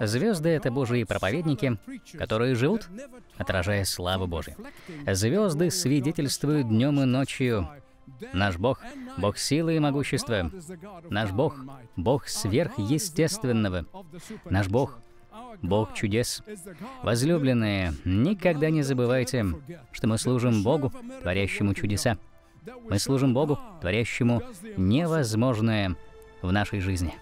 Звезды — это Божьи проповедники, которые живут, отражая славу Божью. Звезды свидетельствуют днем и ночью. Наш Бог — Бог силы и могущества. Наш Бог — Бог сверхъестественного. Наш Бог — Бог чудес. Возлюбленные, никогда не забывайте, что мы служим Богу, творящему чудеса. Мы служим Богу, творящему невозможное в нашей жизни.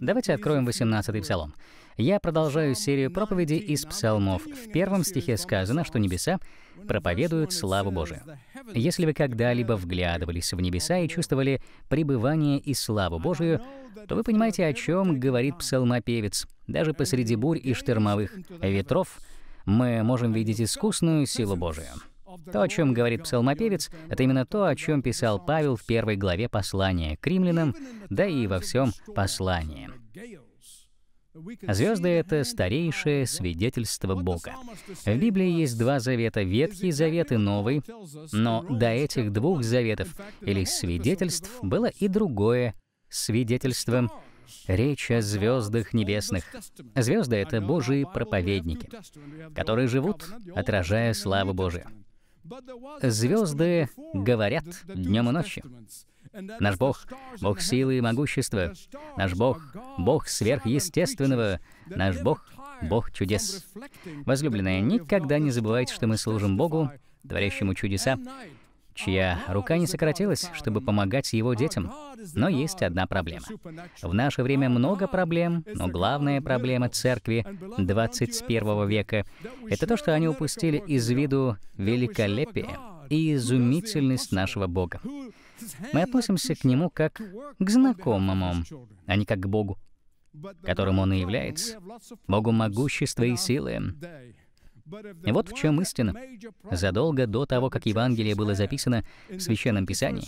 Давайте откроем 18-й псалом. Я продолжаю серию проповедей из псалмов. В первом стихе сказано, что небеса проповедуют славу Божию. Если вы когда-либо вглядывались в небеса и чувствовали пребывание и славу Божию, то вы понимаете, о чем говорит псалмопевец. Даже посреди бурь и штормовых ветров мы можем видеть искусную силу Божию. То, о чем говорит псалмопевец, это именно то, о чем писал Павел в первой главе послания к римлянам, да и во всем послании. А Звезды — это старейшее свидетельство Бога. В Библии есть два завета — Ветхий Завет и Новый, но до этих двух заветов или свидетельств было и другое свидетельство — речь о звездах небесных. Звезды — это Божьи проповедники, которые живут, отражая славу Божию. Звезды говорят днем и ночью. Наш Бог — Бог силы и могущества. Наш Бог — Бог сверхъестественного. Наш Бог — Бог чудес. Возлюбленная, никогда не забывайте, что мы служим Богу, творящему чудеса, чья рука не сократилась, чтобы помогать его детям. Но есть одна проблема. В наше время много проблем, но главная проблема церкви 21 века — это то, что они упустили из виду великолепие и изумительность нашего Бога. Мы относимся к Нему как к знакомому, а не как к Богу, которым Он и является, Богу могущества и силы. Вот в чем истина. Задолго до того, как Евангелие было записано в Священном Писании,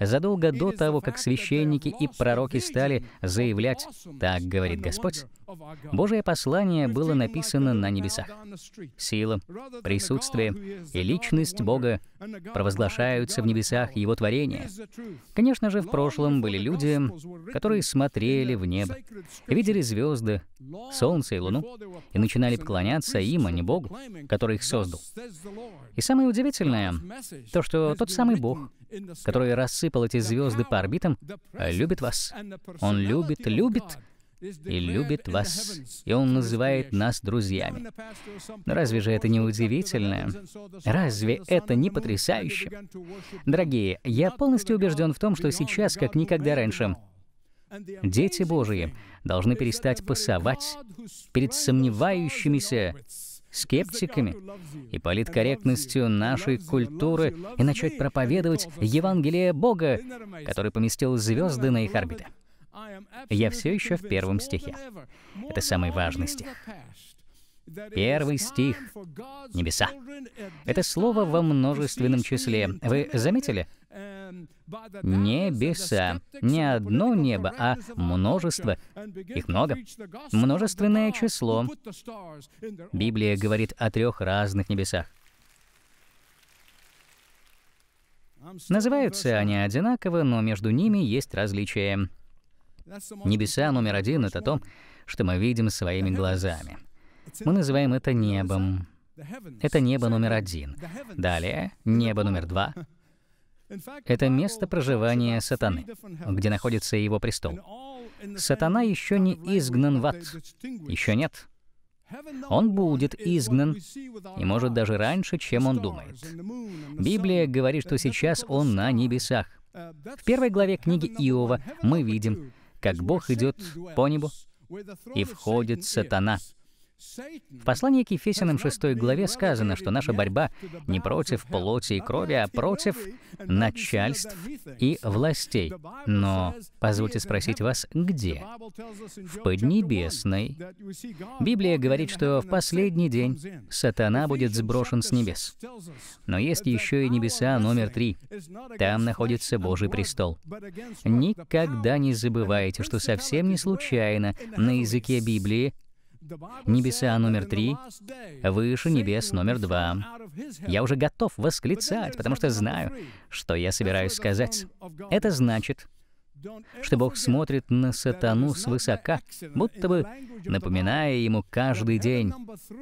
задолго до того, как священники и пророки стали заявлять «Так говорит Господь», Божье послание было написано на небесах. Сила, присутствие и личность Бога провозглашаются в небесах Его творения. Конечно же, в прошлом были люди, которые смотрели в небо, видели звезды, солнце и луну, и начинали поклоняться им, а не Богу, который их создал. И самое удивительное, то, что тот самый Бог, который рассыпал эти звезды по орбитам, любит вас. Он любит, любит и любит вас, и Он называет нас друзьями. Но разве же это не удивительно? Разве это не потрясающе? Дорогие, я полностью убежден в том, что сейчас, как никогда раньше, дети Божии должны перестать пасовать перед сомневающимися скептиками и политкорректностью нашей культуры и начать проповедовать Евангелие Бога, который поместил звезды на их орбиты. Я все еще в первом стихе. Это самый важный стих. Первый стих — небеса. Это слово во множественном числе. Вы заметили? Небеса. Не одно небо, а множество. Их много. Множественное число. Библия говорит о трех разных небесах. Называются они одинаково, но между ними есть различия. Небеса номер один — это то, что мы видим своими глазами. Мы называем это небом. Это небо номер один. Далее — небо номер два. Это место проживания сатаны, где находится его престол. Сатана еще не изгнан в ад. Еще нет. Он будет изгнан, и может даже раньше, чем он думает. Библия говорит, что сейчас он на небесах. В первой главе книги Иова мы видим, как Бог идет по небу, и входит сатана. В послании к Ефесянам 6 главе сказано, что наша борьба не против плоти и uh, крови, а против начальств и властей. Но позвольте спросить вас, где? В Поднебесной. Библия говорит, что в последний день сатана будет сброшен с небес. Но есть еще и небеса номер три. Там находится Божий престол. Никогда не забывайте, что совсем не случайно на языке Библии Небеса номер три, выше небес номер два. Я уже готов восклицать, потому что знаю, что я собираюсь сказать. Это значит, что Бог смотрит на сатану свысока, будто бы напоминая ему каждый день,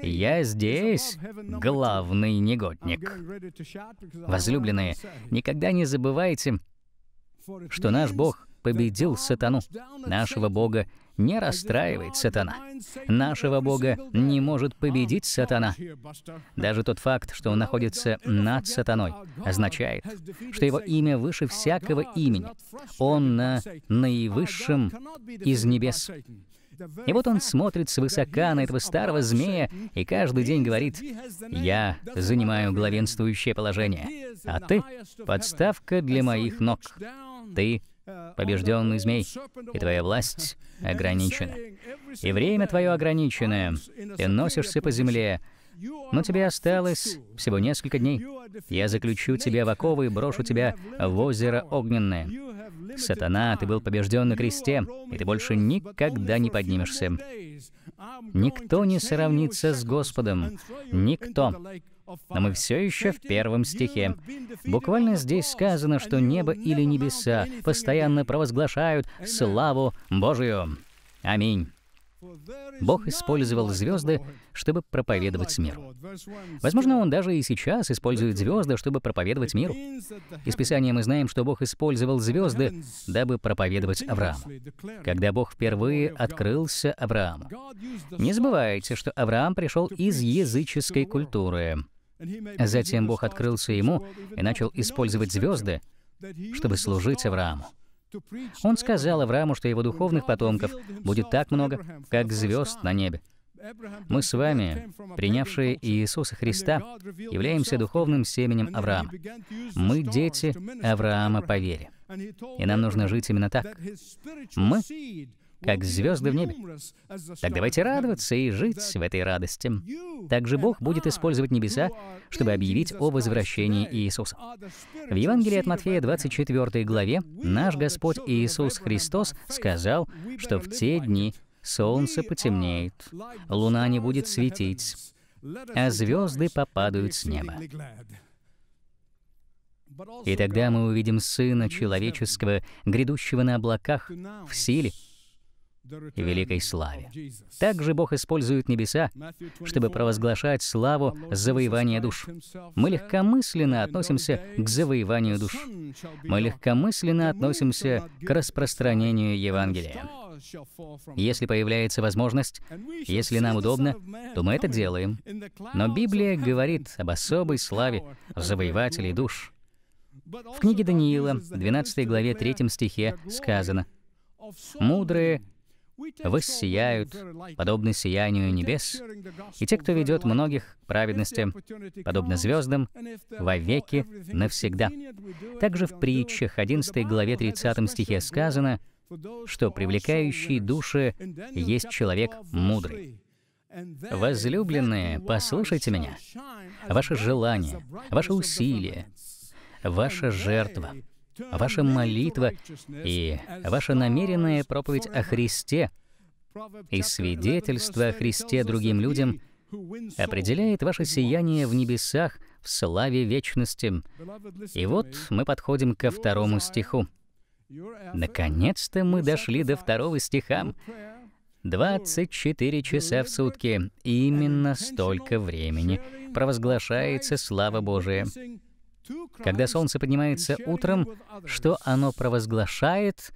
«Я здесь, главный негодник». Возлюбленные, никогда не забывайте, что наш Бог — победил сатану. Нашего Бога не расстраивает сатана. Нашего Бога не может победить сатана. Даже тот факт, что он находится над сатаной, означает, что его имя выше всякого имени. Он на наивысшем из небес. И вот он смотрит свысока на этого старого змея и каждый день говорит, «Я занимаю главенствующее положение, а ты — подставка для моих ног. Ты побежденный змей, и твоя власть ограничена. И время твое ограничено, ты носишься по земле, но тебе осталось всего несколько дней. Я заключу тебя в оковы и брошу тебя в озеро Огненное. Сатана, ты был побежден на кресте, и ты больше никогда не поднимешься. Никто не сравнится с Господом. Никто но мы все еще в первом стихе. Буквально здесь сказано, что небо или небеса постоянно провозглашают славу Божию. Аминь. Бог использовал звезды, чтобы проповедовать миру. Возможно, Он даже и сейчас использует звезды, чтобы проповедовать миру. Из Писания мы знаем, что Бог использовал звезды, дабы проповедовать Аврааму. Когда Бог впервые открылся Аврааму. Не забывайте, что Авраам пришел из языческой культуры. Затем Бог открылся ему и начал использовать звезды, чтобы служить Аврааму. Он сказал Аврааму, что его духовных потомков будет так много, как звезд на небе. Мы с вами, принявшие Иисуса Христа, являемся духовным семенем Авраама. Мы дети Авраама по вере. И нам нужно жить именно так. Мы как звезды в небе. Так давайте радоваться и жить в этой радости. Также Бог будет использовать небеса, чтобы объявить о возвращении Иисуса. В Евангелии от Матфея 24 главе наш Господь Иисус Христос сказал, что в те дни солнце потемнеет, луна не будет светить, а звезды попадают с неба. И тогда мы увидим Сына Человеческого, грядущего на облаках, в силе, и великой славе. Также Бог использует небеса, чтобы провозглашать славу завоевания душ. Мы легкомысленно относимся к завоеванию душ. Мы легкомысленно относимся к распространению Евангелия. Если появляется возможность, если нам удобно, то мы это делаем. Но Библия говорит об особой славе завоевателей душ. В книге Даниила, 12 главе 3 стихе сказано, «Мудрые воссияют, подобны сиянию небес, и те, кто ведет многих к праведности, подобно звездам, вовеки навсегда. Также в притчах 11 главе 30 стихе сказано, что привлекающий души есть человек мудрый. Возлюбленные, послушайте меня. Ваше желание, ваше усилие, ваша жертва — ваша молитва и ваша намеренная проповедь о Христе и свидетельство о Христе другим людям определяет ваше сияние в небесах в славе вечности. И вот мы подходим ко второму стиху. Наконец-то мы дошли до второго стиха. 24 часа в сутки, именно столько времени, провозглашается слава Божия. Когда солнце поднимается утром, что оно провозглашает?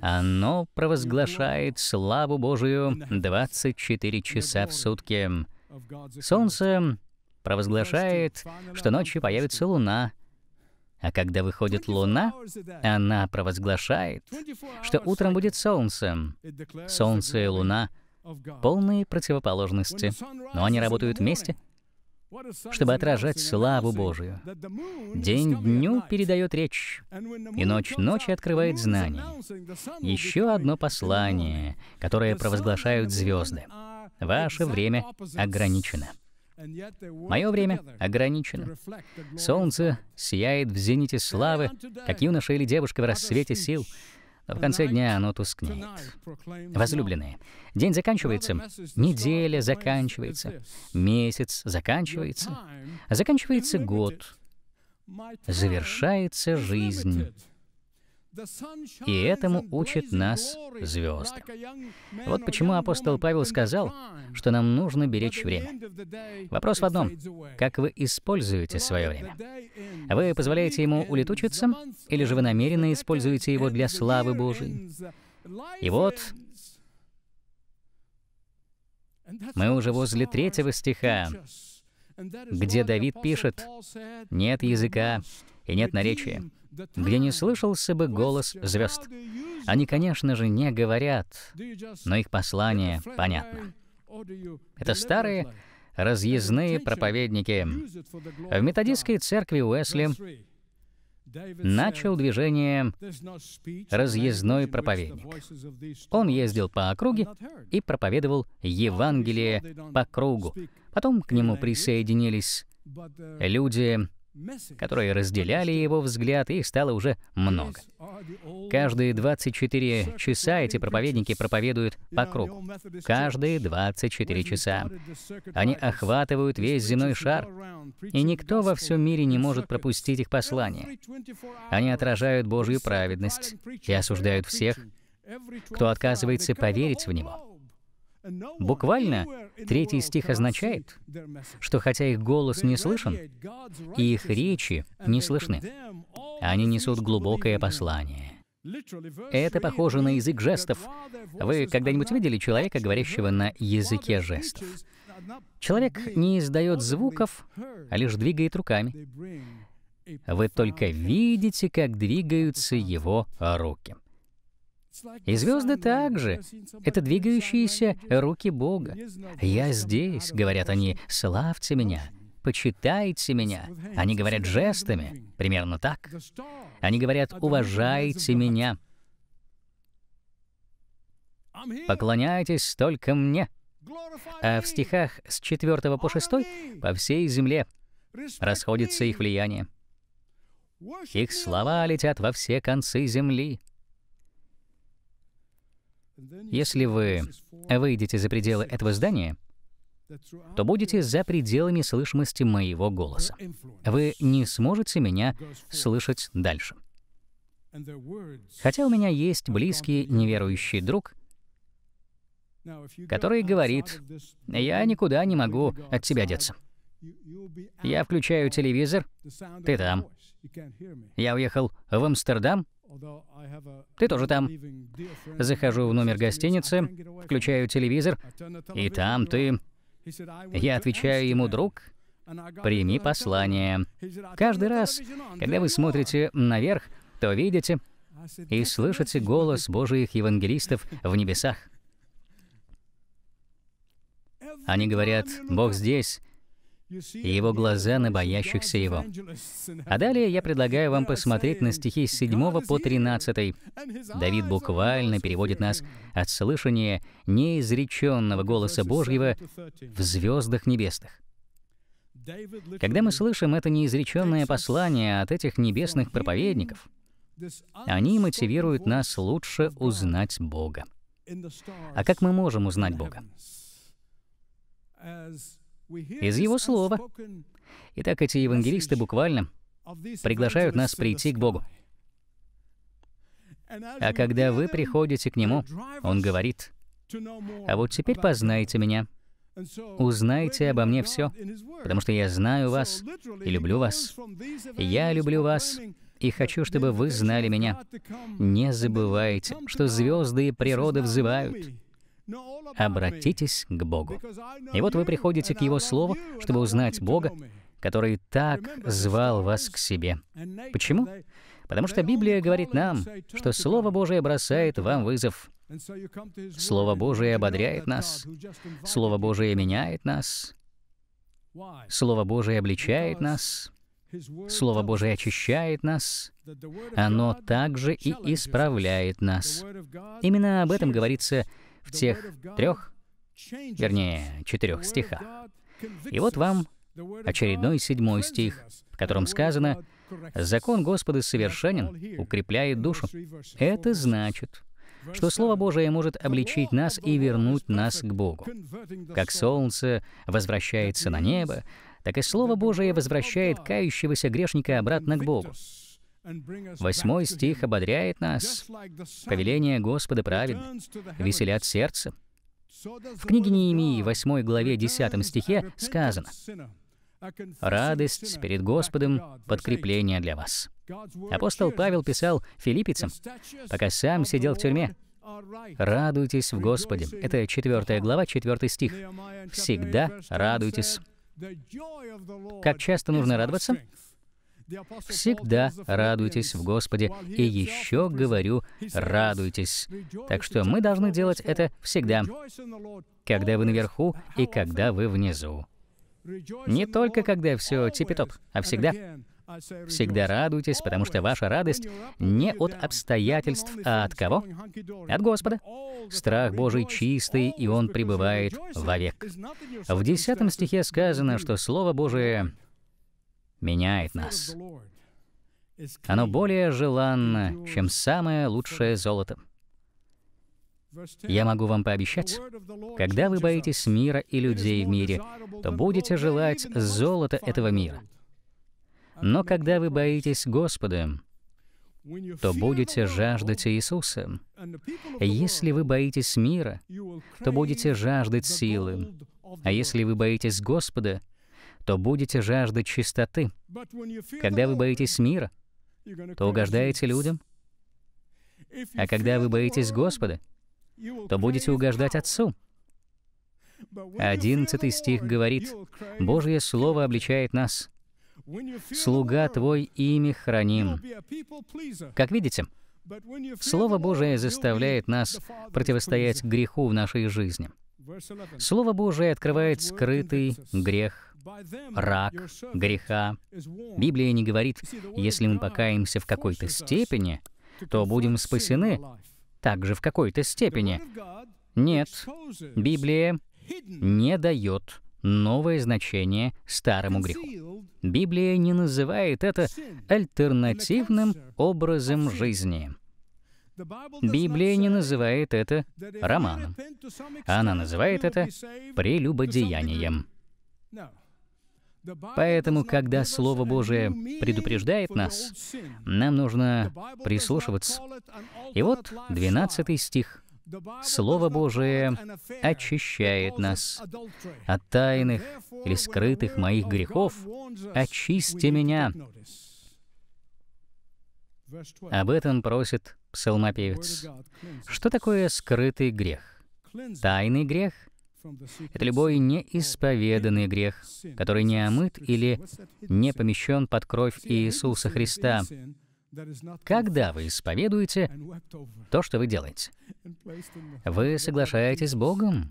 Оно провозглашает славу Божию 24 часа в сутки. Солнце провозглашает, что ночью появится луна, а когда выходит луна, она провозглашает, что утром будет солнце. Солнце и луна — полные противоположности, но они работают вместе — чтобы отражать славу Божию. День дню передает речь, и ночь ночи открывает знание. Еще одно послание, которое провозглашают звезды. Ваше время ограничено. Мое время ограничено. Солнце сияет в зените славы, как юноша или девушка в рассвете сил, а в конце дня оно тускнеет. Возлюбленные, день заканчивается, неделя заканчивается, месяц заканчивается, заканчивается год, завершается жизнь. И этому учат нас звезды. Вот почему апостол Павел сказал, что нам нужно беречь время. Вопрос в одном. Как вы используете свое время? Вы позволяете ему улетучиться, или же вы намеренно используете его для славы Божией? И вот мы уже возле третьего стиха, где Давид пишет, «Нет языка и нет наречия, где не слышался бы голос звезд. Они, конечно же, не говорят, но их послание понятно. Это старые разъездные проповедники. В методистской церкви Уэсли начал движение разъездной проповедник. Он ездил по округе и проповедовал Евангелие по кругу. Потом к нему присоединились люди которые разделяли его взгляд, их стало уже много. Каждые 24 часа эти проповедники проповедуют по кругу. Каждые 24 часа. Они охватывают весь земной шар, и никто во всем мире не может пропустить их послание. Они отражают Божью праведность и осуждают всех, кто отказывается поверить в Него. Буквально третий стих означает, что хотя их голос не слышен, и их речи не слышны, они несут глубокое послание. Это похоже на язык жестов. Вы когда-нибудь видели человека, говорящего на языке жестов? Человек не издает звуков, а лишь двигает руками. Вы только видите, как двигаются его руки. И звезды также. Это двигающиеся руки Бога. «Я здесь», — говорят они, — «славьте меня» почитайте меня. Они говорят жестами, примерно так. Они говорят уважайте меня. Поклоняйтесь только мне. А в стихах с 4 по 6 по всей земле расходится их влияние. Их слова летят во все концы земли. Если вы выйдете за пределы этого здания, то будете за пределами слышимости моего голоса. Вы не сможете меня слышать дальше. Хотя у меня есть близкий неверующий друг, который говорит, «Я никуда не могу от тебя деться». Я включаю телевизор, ты там. Я уехал в Амстердам, ты тоже там. Захожу в номер гостиницы, включаю телевизор, и там ты. Я отвечаю ему, друг, прими послание. Каждый раз, когда вы смотрите наверх, то видите и слышите голос Божьих евангелистов в небесах. Они говорят, Бог здесь, и его глаза на боящихся его. А далее я предлагаю вам посмотреть на стихи с 7 по 13. Давид буквально переводит нас от слышания неизреченного голоса Божьего в звездах небесных. Когда мы слышим это неизреченное послание от этих небесных проповедников, они мотивируют нас лучше узнать Бога. А как мы можем узнать Бога? из Его Слова. Итак, эти евангелисты буквально приглашают нас прийти к Богу. А когда вы приходите к Нему, Он говорит, «А вот теперь познайте Меня, узнайте обо мне все, потому что я знаю вас и люблю вас. Я люблю вас и хочу, чтобы вы знали меня. Не забывайте, что звезды и природа взывают, Обратитесь к Богу. И вот вы приходите к Его Слову, чтобы узнать Бога, который так звал вас к себе. Почему? Потому что Библия говорит нам, что Слово Божие бросает вам вызов. Слово Божие ободряет нас. Слово Божие меняет нас. Слово Божие обличает нас. Слово Божие очищает нас, оно также и исправляет нас. Именно об этом говорится в тех трех, вернее, четырех стихах. И вот вам очередной седьмой стих, в котором сказано «Закон Господа совершенен, укрепляет душу». Это значит, что Слово Божие может обличить нас и вернуть нас к Богу. Как солнце возвращается на небо, так и Слово Божие возвращает кающегося грешника обратно к Богу. Восьмой стих ободряет нас. «Повеление Господа праведно, веселят сердце». В книге Неемии, 8 главе 10 стихе сказано «Радость перед Господом — подкрепление для вас». Апостол Павел писал Филиппицам: пока сам сидел в тюрьме, «Радуйтесь в Господе». Это 4 глава, 4 стих. «Всегда радуйтесь». Как часто нужно радоваться? Всегда радуйтесь в Господе, и еще говорю, радуйтесь. Так что мы должны делать это всегда, когда вы наверху и когда вы внизу. Не только когда все типи-топ, а всегда. Всегда радуйтесь, потому что ваша радость не от обстоятельств, а от кого? От Господа. Страх Божий чистый, и он пребывает вовек. В 10 стихе сказано, что Слово Божие меняет нас. Оно более желанно, чем самое лучшее золото. Я могу вам пообещать, когда вы боитесь мира и людей в мире, то будете желать золота этого мира. Но когда вы боитесь Господа, то будете жаждать Иисуса. Если вы боитесь мира, то будете жаждать силы. А если вы боитесь Господа, то будете жаждать чистоты. Когда вы боитесь мира, то угождаете людям. А когда вы боитесь Господа, то будете угождать Отцу. Одиннадцатый стих говорит, «Божье Слово обличает нас. Слуга Твой имя храним». Как видите, Слово Божие заставляет нас противостоять греху в нашей жизни. Слово Божие открывает скрытый грех рак, греха. Библия не говорит, если мы покаемся в какой-то степени, то будем спасены также в какой-то степени. Нет, Библия не дает новое значение старому греху. Библия не называет это альтернативным образом жизни. Библия не называет это романом. Она называет это прелюбодеянием. Поэтому, когда Слово Божие предупреждает нас, нам нужно прислушиваться. И вот 12 стих. Слово Божие очищает нас от тайных или скрытых моих грехов. «Очисти меня». Об этом просит псалмопевец. Что такое скрытый грех? Тайный грех — это любой неисповеданный грех, который не омыт или не помещен под кровь Иисуса Христа, когда вы исповедуете то, что вы делаете. Вы соглашаетесь с Богом.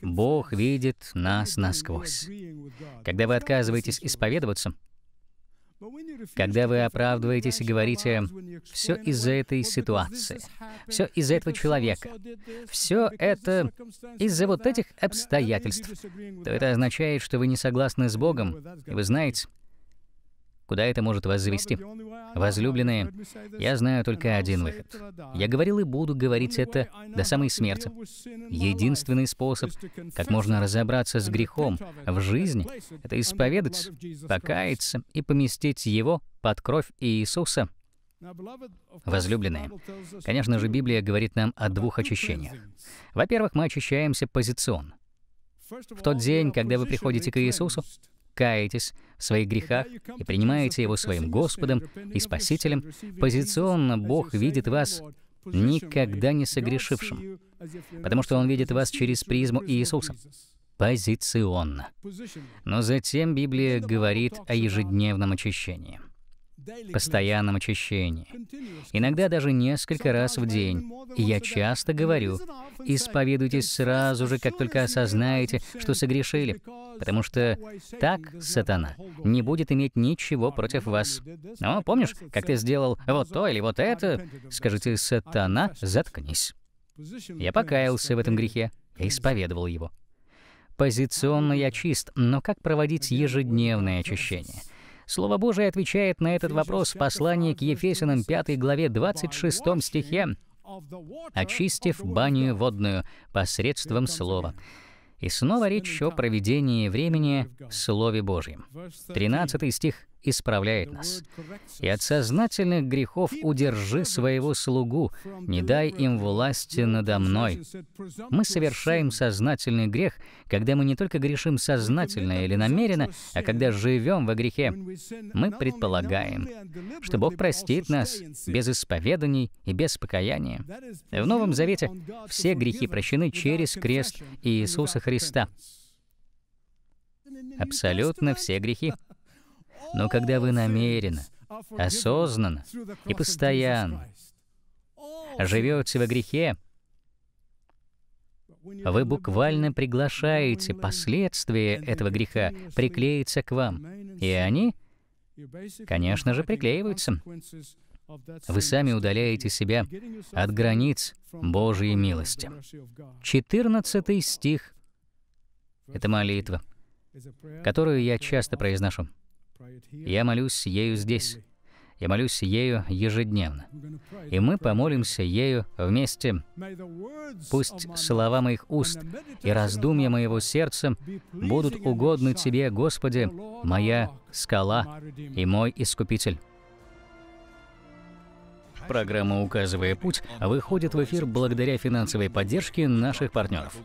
Бог видит нас насквозь. Когда вы отказываетесь исповедоваться, когда вы оправдываетесь и говорите «все из-за этой ситуации», «все из-за этого человека», «все это из-за вот этих обстоятельств», то это означает, что вы не согласны с Богом, и вы знаете, Куда это может вас завести? Возлюбленные, я знаю только один выход. Я говорил и буду говорить это до самой смерти. Единственный способ, как можно разобраться с грехом в жизни, это исповедать, покаяться и поместить его под кровь Иисуса. Возлюбленные, конечно же, Библия говорит нам о двух очищениях. Во-первых, мы очищаемся позиционно. В тот день, когда вы приходите к Иисусу, каетесь в своих грехах и принимаете Его своим Господом и Спасителем, позиционно Бог видит вас никогда не согрешившим, потому что Он видит вас через призму Иисуса позиционно. Но затем Библия говорит о ежедневном очищении – постоянном очищении. Иногда даже несколько раз в день. И я часто говорю, исповедуйтесь сразу же, как только осознаете, что согрешили, потому что так сатана не будет иметь ничего против вас. О, помнишь, как ты сделал вот то или вот это? Скажите, сатана, заткнись. Я покаялся в этом грехе и исповедовал его. Позиционно я чист, но как проводить ежедневное очищение? Слово Божие отвечает на этот вопрос в послании к Ефесянам 5 главе 26 стихе, очистив баню водную посредством слова. И снова речь о проведении времени в Слове Божьем. 13 стих исправляет нас. И от сознательных грехов удержи своего слугу, не дай им власти надо мной. Мы совершаем сознательный грех, когда мы не только грешим сознательно или намеренно, а когда живем во грехе. Мы предполагаем, что Бог простит нас без исповеданий и без покаяния. В Новом Завете все грехи прощены через крест Иисуса Христа. Абсолютно все грехи. Но когда вы намеренно, осознанно и постоянно живете во грехе, вы буквально приглашаете последствия этого греха приклеиться к вам, и они, конечно же, приклеиваются. Вы сами удаляете себя от границ Божьей милости. 14 стих — это молитва, которую я часто произношу. Я молюсь ею здесь. Я молюсь ею ежедневно. И мы помолимся ею вместе. Пусть слова моих уст и раздумья моего сердца будут угодны Тебе, Господи, моя скала и мой Искупитель. Программа «Указывая путь» выходит в эфир благодаря финансовой поддержке наших партнеров.